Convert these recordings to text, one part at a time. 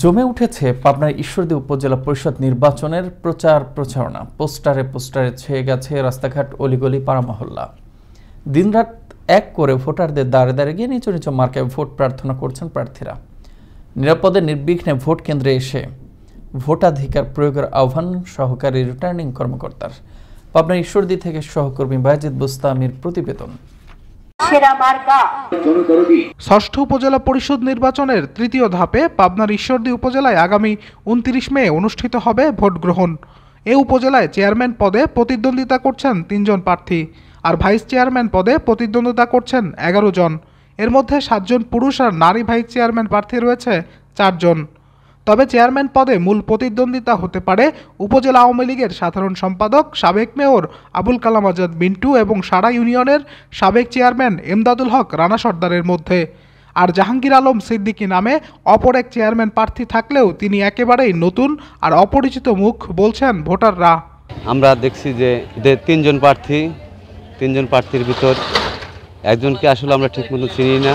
জমে উঠেছে পাবনার ঈশ্বরদী উপজেলা পরিষদ নির্বাচনের প্রচার প্রচারণা পোস্টারে পোস্টারে ছেয়ে গেছে রাস্তাঘাট অলিগলি পাড়ামহল্লা দিনরাত এক করে ভোটারদের দাঁড়ে দাঁড়ে গিয়ে নিচু নিচু মার্কায় ভোট প্রার্থনা করছেন প্রার্থীরা নিরাপদে নির্বিঘ্নে ভোট কেন্দ্রে এসে ভোটাধিকার প্রয়োগের আহ্বান সহকারী রিটার্নিং কর্মকর্তার পাবনা ঈশ্বরদী থেকে সহকর্মী বাজিদ বুস্তামির প্রতিবেদন ষষ্ঠ উপজেলা পরিষদ নির্বাচনের তৃতীয় ধাপে পাবনার ঈশ্বরদী উপজেলায় আগামী উনত্রিশ মে অনুষ্ঠিত হবে ভোট গ্রহণ এ উপজেলায় চেয়ারম্যান পদে প্রতিদ্বন্দ্বিতা করছেন তিনজন প্রার্থী আর ভাইস চেয়ারম্যান পদে প্রতিদ্বন্দ্বিতা করছেন এগারো জন এর মধ্যে সাতজন পুরুষ আর নারী ভাইস চেয়ারম্যান প্রার্থী রয়েছে চারজন তবে চেয়ারম্যান পদে মূল প্রতিদ্বন্দ্বিতা হতে পারে উপজেলা আওয়ামী লীগের সাধারণ সম্পাদক সাবেক মেয়র আবুল কালাম আজাদ মিন্টু এবং সারা ইউনিয়নের সাবেক চেয়ারম্যান এমদাদুল হক রানা সর্দারের মধ্যে আর জাহাঙ্গীর আলম সিদ্দিকী নামে অপর এক চেয়ারম্যান প্রার্থী থাকলেও তিনি একেবারেই নতুন আর অপরিচিত মুখ বলছেন ভোটাররা আমরা দেখছি যে তিনজন প্রার্থী তিনজন প্রার্থীর ভিতর একজনকে আসলে আমরা ঠিক মতো চিনি না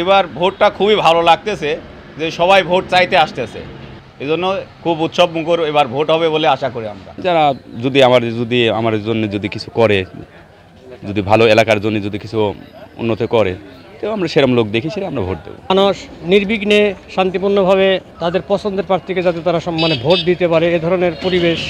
এবার ভোটটা খুবই ভালো লাগতেছে যে সবাই ভোট চাইতে আসতেছে এই জন্য খুব উৎসব মুখর এবার ভোট হবে বলে আশা করি আমরা যারা যদি আমার যদি আমার জন্য যদি কিছু করে যদি ভালো এলাকার জন্য যদি কিছু উন্নত করে তো আমরা সেরম লোক দেখি সেটা আমরা ভোট দেবো মানুষ নির্বিঘ্নে শান্তিপূর্ণভাবে তাদের পছন্দের প্রার্থীকে যাতে তারা সম্মানে ভোট দিতে পারে এ ধরনের পরিবেশ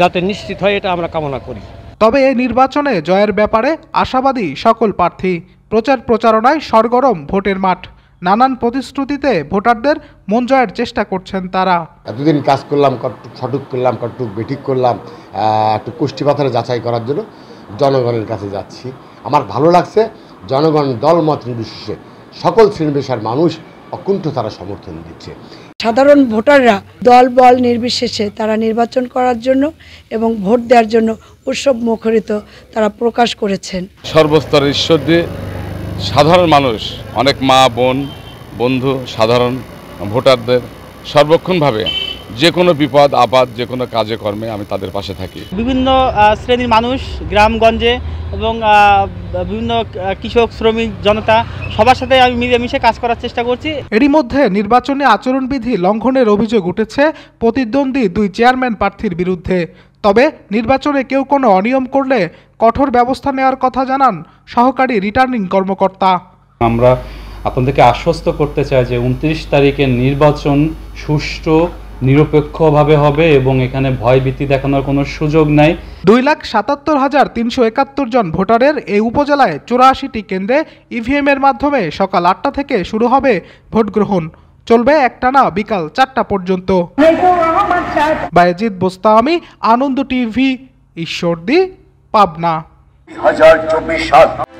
যাতে নিশ্চিত হয় এটা আমরা কামনা করি তবে এই নির্বাচনে জয়ের ব্যাপারে আশাবাদী সকল প্রার্থী প্রচার প্রচারণায় সরগরম ভোটের মাঠ নানান প্রতিশ্রুতিতে ভোটারদের মন জয়ের চেষ্টা করছেন তারা এতদিন কাজ করলাম সঠিক করলাম কটুক বেঠিক করলাম একটু কুষ্টি পাথরে যাচাই করার জন্য জনগণের কাছে যাচ্ছি আমার ভালো লাগছে জনগণ দলমত নির্বিশেষে সকল শ্রেণীপেশার মানুষ অকুণ্ঠ তারা সমর্থন দিচ্ছে সাধারণ ভোটাররা দল বল নির্বিশেষে তারা নির্বাচন করার জন্য এবং ভোট দেওয়ার জন্য উৎসব মুখরিত তারা প্রকাশ করেছেন সর্বস্তরের ঈশ্বর দিয়ে সাধারণ মানুষ অনেক মা বোন বন্ধু সাধারণ ভোটারদের সর্বক্ষণভাবে যে কোনো বিপদ আপাদ যে কোনো কাজে কর্মে আমি তাদের পাশে থাকি বিভিন্ন শ্রেণীর মানুষ গ্রামগঞ্জে এবং বিভিন্ন কৃষক শ্রমিক জনতা সবার সাথে আমি মিলেমিশে কাজ করার চেষ্টা করছি এরই মধ্যে নির্বাচনে আচরণবিধি লঙ্ঘনের অভিযোগ উঠেছে প্রতিদ্বন্দ্বী দুই চেয়ারম্যান প্রার্থীর বিরুদ্ধে তবে নির্বাচনে কেউ কোনো অনিয়ম করলে কঠোর ব্যবস্থা নেওয়ার কথা জানান সহকারী রিটার্নিং কর্মকর্তা আমরা আপনাদেরকে আশ্বস্ত করতে চাই যে উনত্রিশ তারিখের নির্বাচন সুষ্ঠু নিরপেক্ষভাবে হবে এবং এখানে ভয়ভীতি দেখানোর কোনো সুযোগ নাই দুই লাখ সাতাত্তর হাজার তিনশো একাত্তর জন ভোটারের এই উপজেলায় চুরাশিটি কেন্দ্রে ইভিএম e এর মাধ্যমে সকাল আটটা থেকে শুরু হবে ভোট গ্রহণ চলবে একটানা বিকাল চারটা পর্যন্ত বায়জিৎ বোস্তামি আনন্দ টিভি ঈশ্বরদী पाबना 2024 साल